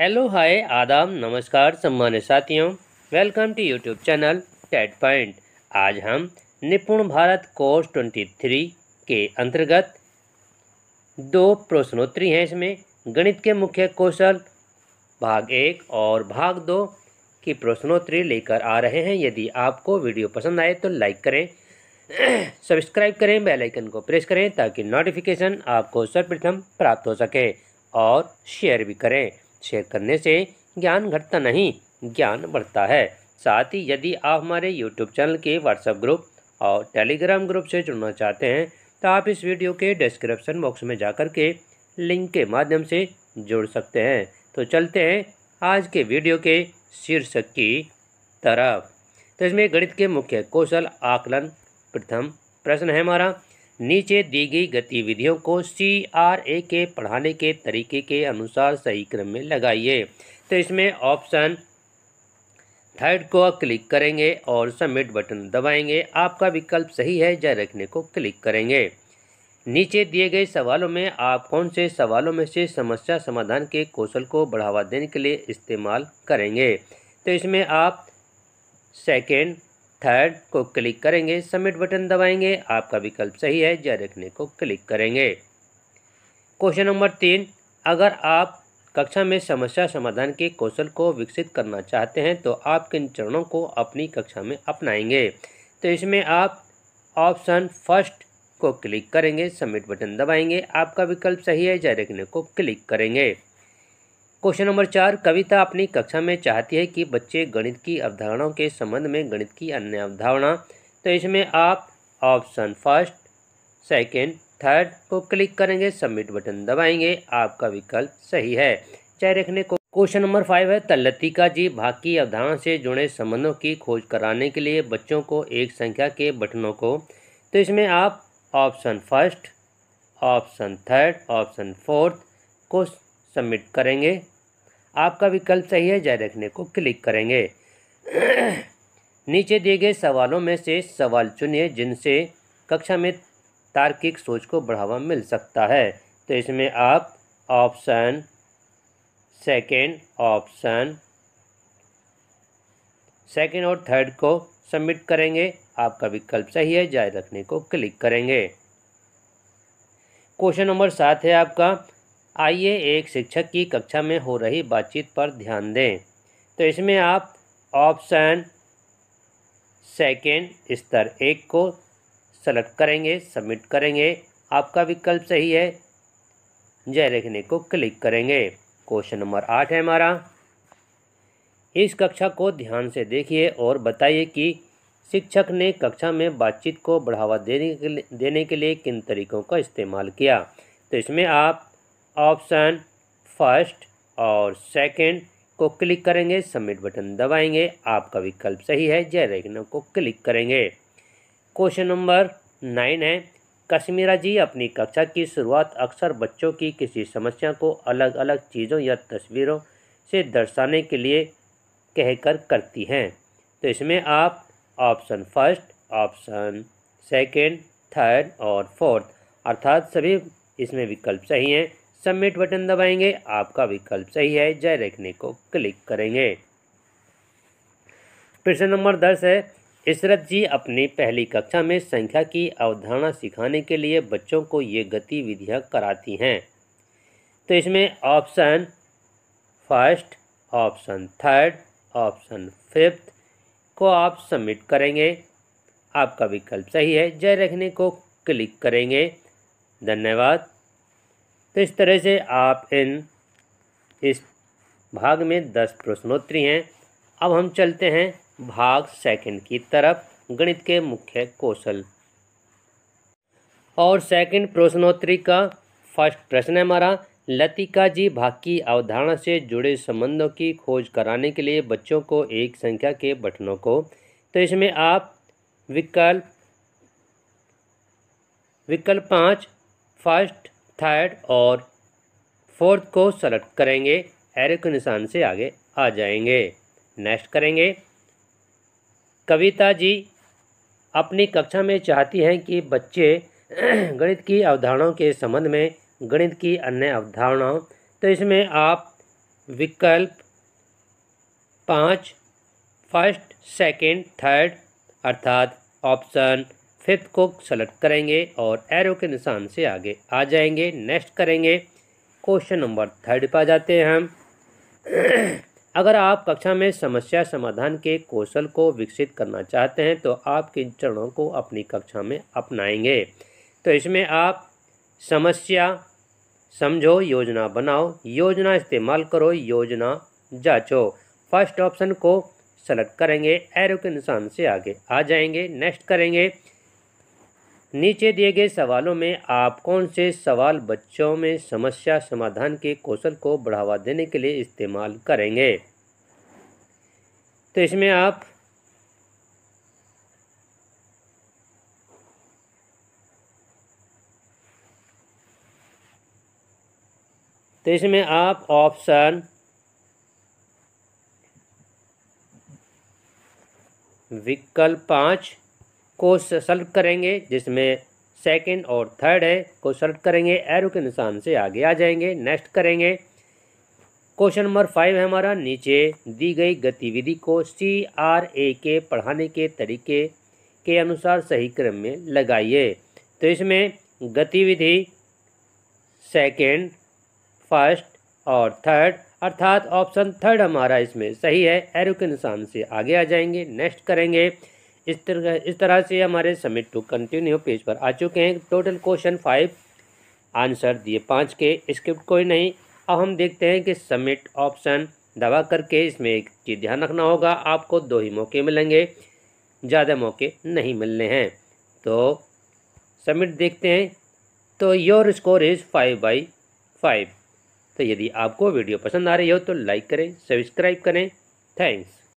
hello hi आदाब नमस्कार सम्मान्य साथियों welcome to YouTube channel TET point आज हम निपुण भारत कोर्स 23 के अंतर्गत दो प्रश्नोत्तरी हैं इसमें गणित के मुख्य कौशल भाग एक और भाग दो की प्रश्नोत्तरी लेकर आ रहे हैं यदि आपको वीडियो पसंद आए तो लाइक करें सब्सक्राइब करें बेल आइकन को प्रेस करें ताकि नोटिफिकेशन आपको सर्वप्रथम प्राप्त हो सके और शेयर भी करें शेयर करने से ज्ञान घटता नहीं ज्ञान बढ़ता है साथ ही यदि आप हमारे यूट्यूब चैनल के व्हाट्सएप ग्रुप और टेलीग्राम ग्रुप से जुड़ना चाहते हैं तो आप इस वीडियो के डिस्क्रिप्शन बॉक्स में जाकर के लिंक के माध्यम से जुड़ सकते हैं तो चलते हैं आज के वीडियो के शीर्षक की तरफ तो इसमें गणित के मुख्य कौशल आकलन प्रथम प्रश्न है हमारा नीचे दी गई गतिविधियों को सी आर ए के पढ़ाने के तरीके के अनुसार सही क्रम में लगाइए तो इसमें ऑप्शन थर्ड को क्लिक करेंगे और सबमिट बटन दबाएंगे आपका विकल्प सही है जय रखने को क्लिक करेंगे नीचे दिए गए सवालों में आप कौन से सवालों में से समस्या समाधान के कौशल को बढ़ावा देने के लिए इस्तेमाल करेंगे तो इसमें आप सेकेंड थर्ड को क्लिक करेंगे सबमिट बटन दबाएंगे आपका विकल्प सही है जय रखने को क्लिक करेंगे क्वेश्चन नंबर तीन अगर आप कक्षा में समस्या समाधान के कौशल को विकसित करना चाहते हैं तो आप किन चरणों को अपनी कक्षा में अपनाएंगे तो इसमें आप ऑप्शन फर्स्ट को क्लिक करेंगे सबमिट बटन दबाएंगे आपका विकल्प सही है जय रखने को क्लिक करेंगे क्वेश्चन नंबर चार कविता अपनी कक्षा में चाहती है कि बच्चे गणित की अवधारणाओं के संबंध में गणित की अन्य अवधारणा तो इसमें आप ऑप्शन फर्स्ट सेकेंड थर्ड को क्लिक करेंगे सबमिट बटन दबाएंगे आपका विकल्प सही है चाहे रखने को क्वेश्चन नंबर फाइव है तल्लतिका जी भाग की अवधारणा से जुड़े संबंधों की खोज कराने के लिए बच्चों को एक संख्या के बटनों को तो इसमें आप option first option third option fourth को सबमिट करेंगे आपका विकल्प सही है जय रखने को क्लिक करेंगे नीचे दिए गए सवालों में से सवाल चुनिए जिनसे कक्षा में तार्किक सोच को बढ़ावा मिल सकता है तो इसमें आप ऑप्शन सेकेंड ऑप्शन सेकेंड और थर्ड को सबमिट करेंगे आपका विकल्प सही है जारी रखने को क्लिक करेंगे क्वेश्चन नंबर सात है आपका आइए एक शिक्षक की कक्षा में हो रही बातचीत पर ध्यान दें तो इसमें आप ऑप्शन सेकेंड स्तर एक को सेलेक्ट करेंगे सबमिट करेंगे आपका विकल्प सही है जय लिखने को क्लिक करेंगे क्वेश्चन नंबर आठ है हमारा इस कक्षा को ध्यान से देखिए और बताइए कि शिक्षक ने कक्षा में बातचीत को बढ़ावा देने के लिए देने के लिए किन तरीकों का इस्तेमाल किया तो इसमें आप ऑप्शन फर्स्ट और सेकंड को क्लिक करेंगे सबमिट बटन दबाएंगे आपका विकल्प सही है जय रेगना को क्लिक करेंगे क्वेश्चन नंबर नाइन है कश्मीरा जी अपनी कक्षा की शुरुआत अक्सर बच्चों की किसी समस्या को अलग अलग चीज़ों या तस्वीरों से दर्शाने के लिए कहकर करती हैं तो इसमें आप option first option second, third और फोर्थ अर्थात सभी इसमें विकल्प सही हैं सबमिट बटन दबाएंगे आपका विकल्प सही है जय रखने को क्लिक करेंगे प्रश्न नंबर दस है इशरत जी अपनी पहली कक्षा में संख्या की अवधारणा सिखाने के लिए बच्चों को ये गतिविधियाँ कराती हैं तो इसमें option first option third option fifth को आप सबमिट करेंगे आपका विकल्प सही है जय रखने को क्लिक करेंगे धन्यवाद तो इस तरह से आप इन इस भाग में दस प्रश्नोत्तरी हैं अब हम चलते हैं भाग सेकंड की तरफ गणित के मुख्य कौशल और सेकंड प्रश्नोत्तरी का फर्स्ट प्रश्न है हमारा लतिका जी भाग की अवधारणा से जुड़े संबंधों की खोज कराने के लिए बच्चों को एक संख्या के बटनों को तो इसमें आप विकल्प विकल्प पाँच फर्स्ट थर्ड और फोर्थ को सेलेक्ट करेंगे एरे के निशान से आगे आ जाएंगे नेक्स्ट करेंगे कविता जी अपनी कक्षा में चाहती हैं कि बच्चे गणित की अवधारणाओं के संबंध में गणित की अन्य अवधारणाओं तो इसमें आप विकल्प पाँच फर्स्ट सेकंड, थर्ड अर्थात ऑप्शन फिफ्थ को सेलेक्ट करेंगे और एरो के निशान से आगे आ जाएंगे नेक्स्ट करेंगे क्वेश्चन नंबर थर्ड पर आ जाते हैं हम अगर आप कक्षा में समस्या समाधान के कौशल को विकसित करना चाहते हैं तो आप किन चरणों को अपनी कक्षा में अपनाएंगे तो इसमें आप समस्या समझो योजना बनाओ योजना इस्तेमाल करो योजना जांचो फर्स्ट ऑप्शन को सेलेक्ट करेंगे एरो के निशान से आगे आ जाएंगे नेक्स्ट करेंगे नीचे दिए गए सवालों में आप कौन से सवाल बच्चों में समस्या समाधान के कौशल को बढ़ावा देने के लिए इस्तेमाल करेंगे तो इसमें आप तो इसमें आप ऑप्शन विकल्प पाँच को सल्ट करेंगे जिसमें सेकंड और थर्ड है को सल्ट करेंगे एरो के निशान से आगे आ जाएंगे नेक्स्ट करेंगे क्वेश्चन नंबर फाइव है हमारा नीचे दी गई गतिविधि को सी आर ए के पढ़ाने के तरीके के अनुसार सही क्रम में लगाइए तो इसमें गतिविधि सेकंड, फर्स्ट और थर्ड अर्थात ऑप्शन थर्ड हमारा इसमें सही है एरो के निशान से आगे आ जाएंगे नेक्स्ट करेंगे इस तरह इस तरह से हमारे समिट टू कंटिन्यू पेज पर आ चुके हैं टोटल क्वेश्चन फाइव आंसर दिए पाँच के स्क्रिप्ट कोई नहीं अब हम देखते हैं कि सबमिट ऑप्शन दबा करके इसमें एक चीज़ ध्यान रखना होगा आपको दो ही मौके मिलेंगे ज़्यादा मौके नहीं मिलने हैं तो सबमिट देखते हैं तो your score is five by five तो यदि आपको वीडियो पसंद आ रही हो तो लाइक करें सब्सक्राइब करें थैंक्स